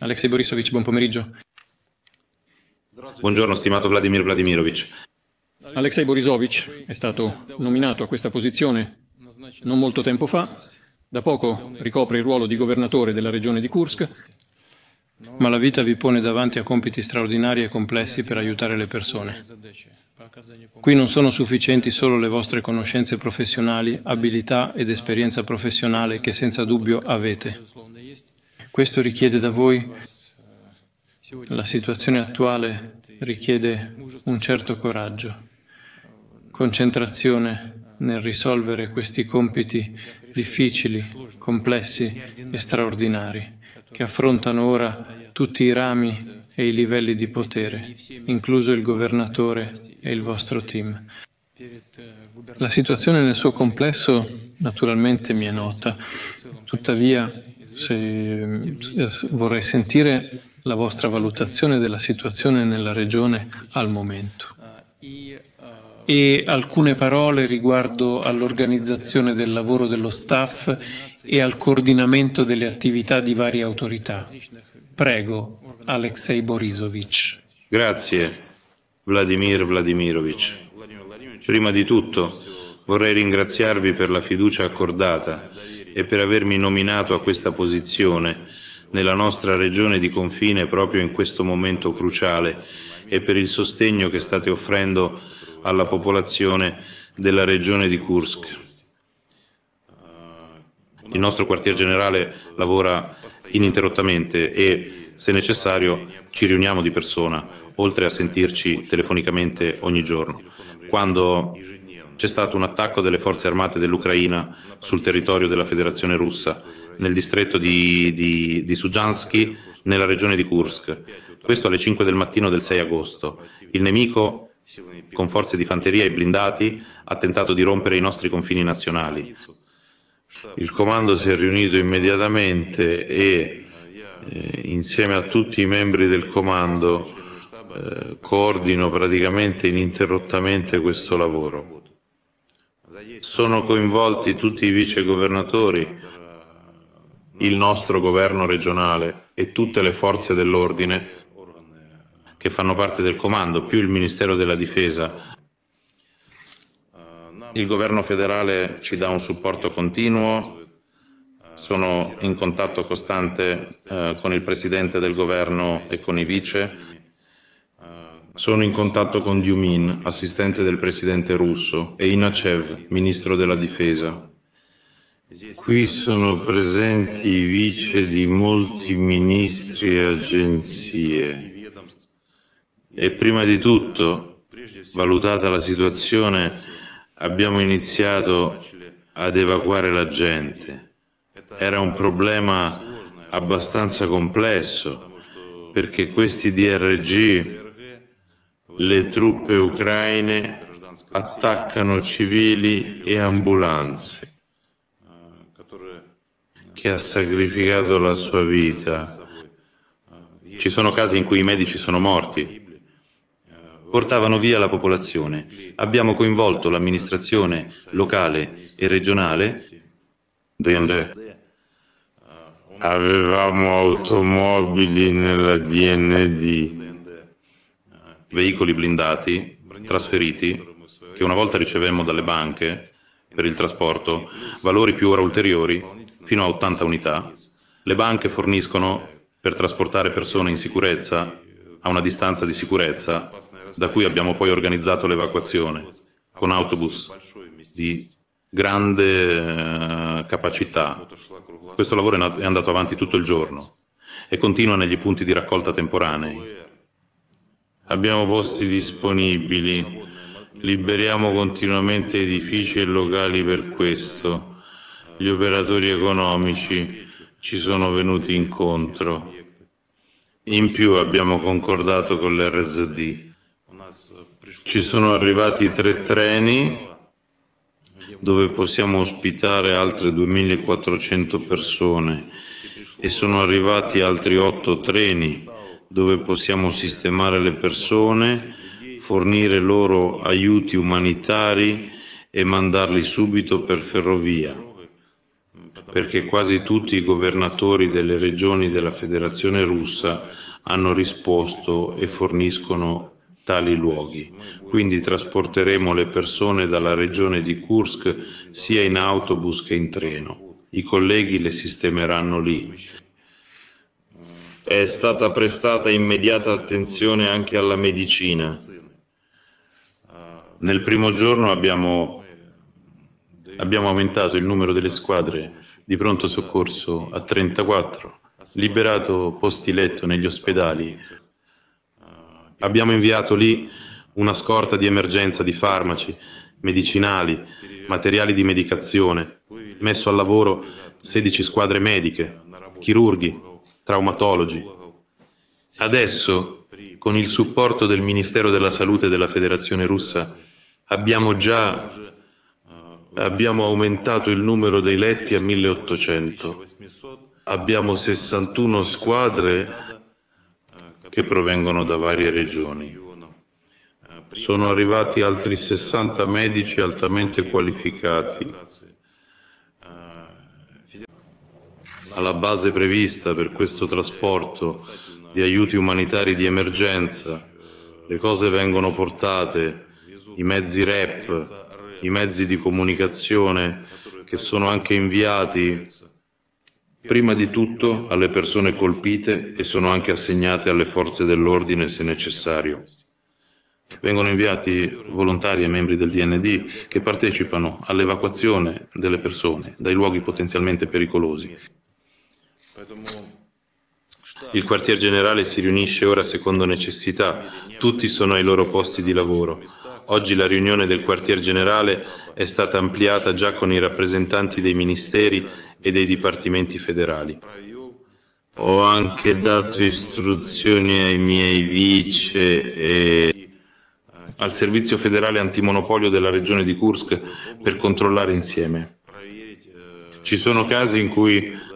Alexei Borisovic, buon pomeriggio. Buongiorno, stimato Vladimir Vladimirovic. Alexei Borisovic è stato nominato a questa posizione non molto tempo fa, da poco ricopre il ruolo di governatore della regione di Kursk, ma la vita vi pone davanti a compiti straordinari e complessi per aiutare le persone. Qui non sono sufficienti solo le vostre conoscenze professionali, abilità ed esperienza professionale che senza dubbio avete. Questo richiede da voi, la situazione attuale richiede un certo coraggio, concentrazione nel risolvere questi compiti difficili, complessi e straordinari che affrontano ora tutti i rami e i livelli di potere, incluso il governatore e il vostro team. La situazione nel suo complesso naturalmente mi è nota, tuttavia se, eh, vorrei sentire la vostra valutazione della situazione nella regione al momento e alcune parole riguardo all'organizzazione del lavoro dello staff e al coordinamento delle attività di varie autorità. Prego, Alexei Borisovic. Grazie, Vladimir Vladimirovic. Prima di tutto vorrei ringraziarvi per la fiducia accordata e per avermi nominato a questa posizione nella nostra regione di confine proprio in questo momento cruciale e per il sostegno che state offrendo alla popolazione della regione di Kursk. Uh, il nostro quartier generale lavora ininterrottamente e, se necessario, ci riuniamo di persona, oltre a sentirci telefonicamente ogni giorno. Quando c'è stato un attacco delle forze armate dell'Ucraina sul territorio della Federazione russa, nel distretto di, di, di Sujansky, nella regione di Kursk. Questo alle 5 del mattino del 6 agosto. Il nemico, con forze di fanteria e blindati, ha tentato di rompere i nostri confini nazionali. Il comando si è riunito immediatamente e eh, insieme a tutti i membri del comando eh, coordino praticamente ininterrottamente questo lavoro sono coinvolti tutti i vicegovernatori, il nostro governo regionale e tutte le forze dell'ordine che fanno parte del comando, più il Ministero della Difesa. Il governo federale ci dà un supporto continuo, sono in contatto costante eh, con il presidente del governo e con i vice sono in contatto con Diumin, assistente del presidente russo, e Inachev, ministro della difesa. Qui sono presenti i vice di molti ministri e agenzie. E prima di tutto, valutata la situazione, abbiamo iniziato ad evacuare la gente. Era un problema abbastanza complesso perché questi DRG le truppe ucraine attaccano civili e ambulanze, che ha sacrificato la sua vita. Ci sono casi in cui i medici sono morti. Portavano via la popolazione. Abbiamo coinvolto l'amministrazione locale e regionale. Avevamo automobili nella DND veicoli blindati trasferiti che una volta ricevemmo dalle banche per il trasporto, valori più ora ulteriori, fino a 80 unità, le banche forniscono per trasportare persone in sicurezza a una distanza di sicurezza, da cui abbiamo poi organizzato l'evacuazione con autobus di grande eh, capacità. Questo lavoro è andato avanti tutto il giorno e continua negli punti di raccolta temporanei. Abbiamo posti disponibili, liberiamo continuamente edifici e locali per questo. Gli operatori economici ci sono venuti incontro. In più abbiamo concordato con l'RZD. Ci sono arrivati tre treni dove possiamo ospitare altre 2400 persone e sono arrivati altri otto treni dove possiamo sistemare le persone, fornire loro aiuti umanitari e mandarli subito per ferrovia, perché quasi tutti i governatori delle regioni della Federazione russa hanno risposto e forniscono tali luoghi. Quindi trasporteremo le persone dalla regione di Kursk sia in autobus che in treno. I colleghi le sistemeranno lì è stata prestata immediata attenzione anche alla medicina. Nel primo giorno abbiamo, abbiamo aumentato il numero delle squadre di pronto soccorso a 34, liberato posti letto negli ospedali. Abbiamo inviato lì una scorta di emergenza di farmaci, medicinali, materiali di medicazione, messo al lavoro 16 squadre mediche, chirurghi, traumatologi. Adesso, con il supporto del Ministero della Salute della Federazione Russa, abbiamo già abbiamo aumentato il numero dei letti a 1800. Abbiamo 61 squadre che provengono da varie regioni. Sono arrivati altri 60 medici altamente qualificati alla base prevista per questo trasporto di aiuti umanitari di emergenza, le cose vengono portate, i mezzi REP, i mezzi di comunicazione che sono anche inviati prima di tutto alle persone colpite e sono anche assegnate alle forze dell'ordine se necessario. Vengono inviati volontari e membri del DND che partecipano all'evacuazione delle persone dai luoghi potenzialmente pericolosi. Il quartier generale si riunisce ora secondo necessità, tutti sono ai loro posti di lavoro. Oggi la riunione del quartier generale è stata ampliata già con i rappresentanti dei ministeri e dei dipartimenti federali. Ho anche dato istruzioni ai miei vice e al servizio federale antimonopolio della regione di Kursk per controllare insieme. Ci sono casi in cui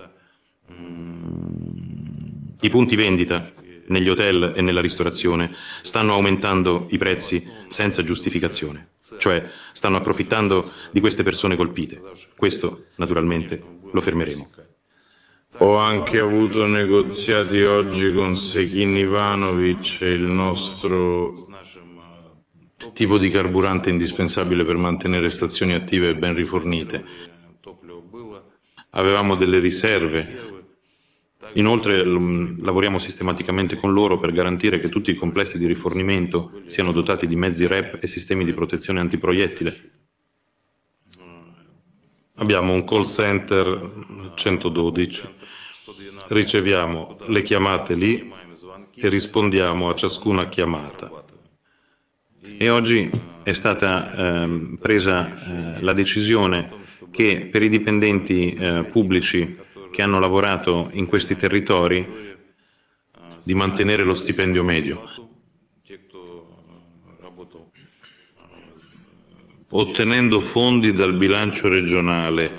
i punti vendita negli hotel e nella ristorazione stanno aumentando i prezzi senza giustificazione, cioè stanno approfittando di queste persone colpite. Questo naturalmente lo fermeremo. Ho anche avuto negoziati oggi con Sekin Ivanovic il nostro tipo di carburante indispensabile per mantenere stazioni attive e ben rifornite. Avevamo delle riserve Inoltre lavoriamo sistematicamente con loro per garantire che tutti i complessi di rifornimento siano dotati di mezzi REP e sistemi di protezione antiproiettile. Abbiamo un call center 112, riceviamo le chiamate lì e rispondiamo a ciascuna chiamata. E oggi è stata eh, presa eh, la decisione che per i dipendenti eh, pubblici che hanno lavorato in questi territori di mantenere lo stipendio medio, ottenendo fondi dal bilancio regionale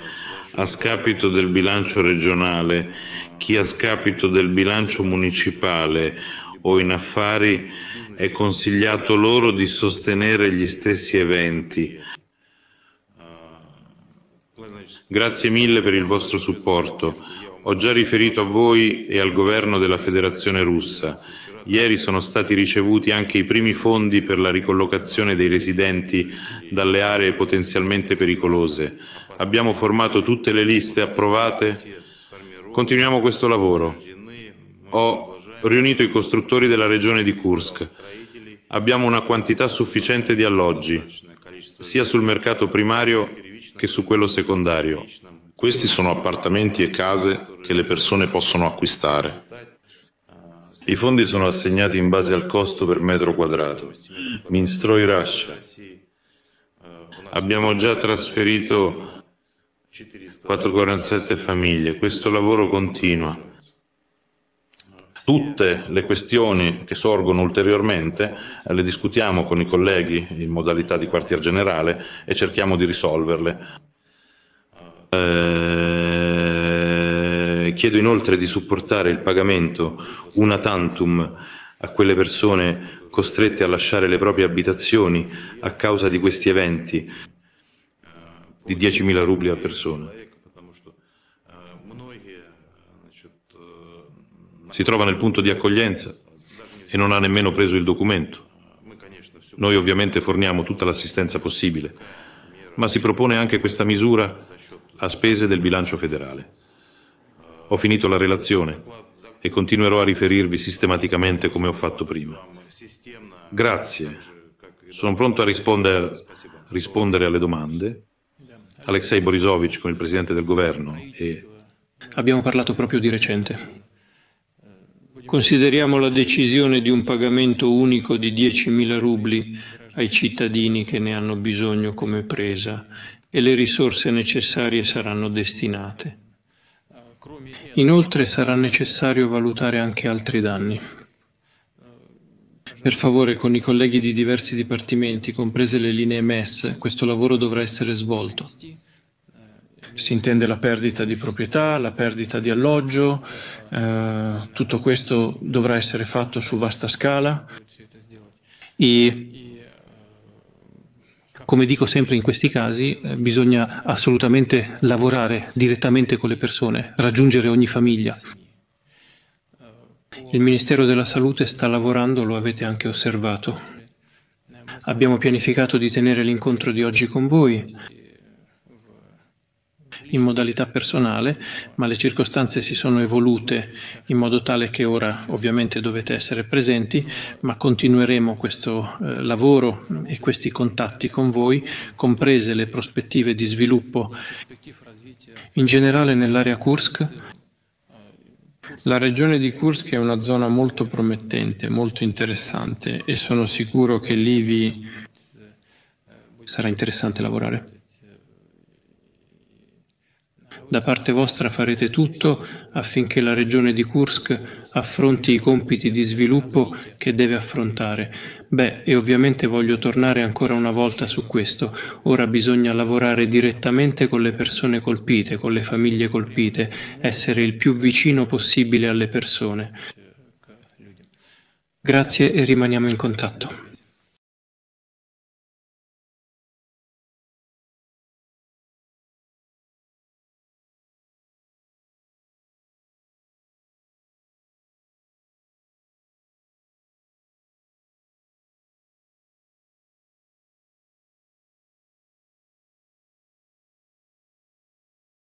a scapito del bilancio regionale, chi a scapito del bilancio municipale o in affari è consigliato loro di sostenere gli stessi eventi Grazie mille per il vostro supporto. Ho già riferito a voi e al governo della Federazione russa. Ieri sono stati ricevuti anche i primi fondi per la ricollocazione dei residenti dalle aree potenzialmente pericolose. Abbiamo formato tutte le liste approvate. Continuiamo questo lavoro. Ho riunito i costruttori della regione di Kursk. Abbiamo una quantità sufficiente di alloggi, sia sul mercato primario che su quello secondario. Questi sono appartamenti e case che le persone possono acquistare. I fondi sono assegnati in base al costo per metro quadrato. Minstroi Russia. Abbiamo già trasferito 447 famiglie. Questo lavoro continua. Tutte le questioni che sorgono ulteriormente eh, le discutiamo con i colleghi in modalità di quartier generale e cerchiamo di risolverle. Eh, chiedo inoltre di supportare il pagamento una tantum a quelle persone costrette a lasciare le proprie abitazioni a causa di questi eventi eh, di 10.000 rubli a persona. si trova nel punto di accoglienza e non ha nemmeno preso il documento. Noi ovviamente forniamo tutta l'assistenza possibile, ma si propone anche questa misura a spese del bilancio federale. Ho finito la relazione e continuerò a riferirvi sistematicamente come ho fatto prima. Grazie. Sono pronto a rispondere, rispondere alle domande. Alexei Borisovic con il presidente del governo e... Abbiamo parlato proprio di recente. Consideriamo la decisione di un pagamento unico di 10.000 rubli ai cittadini che ne hanno bisogno come presa e le risorse necessarie saranno destinate. Inoltre sarà necessario valutare anche altri danni. Per favore, con i colleghi di diversi dipartimenti, comprese le linee MES, questo lavoro dovrà essere svolto si intende la perdita di proprietà, la perdita di alloggio, eh, tutto questo dovrà essere fatto su vasta scala e come dico sempre in questi casi eh, bisogna assolutamente lavorare direttamente con le persone, raggiungere ogni famiglia. Il Ministero della Salute sta lavorando, lo avete anche osservato. Abbiamo pianificato di tenere l'incontro di oggi con voi in modalità personale, ma le circostanze si sono evolute in modo tale che ora ovviamente dovete essere presenti, ma continueremo questo eh, lavoro e questi contatti con voi, comprese le prospettive di sviluppo in generale nell'area Kursk. La regione di Kursk è una zona molto promettente, molto interessante e sono sicuro che lì vi sarà interessante lavorare da parte vostra farete tutto affinché la regione di Kursk affronti i compiti di sviluppo che deve affrontare. Beh, e ovviamente voglio tornare ancora una volta su questo. Ora bisogna lavorare direttamente con le persone colpite, con le famiglie colpite, essere il più vicino possibile alle persone. Grazie e rimaniamo in contatto.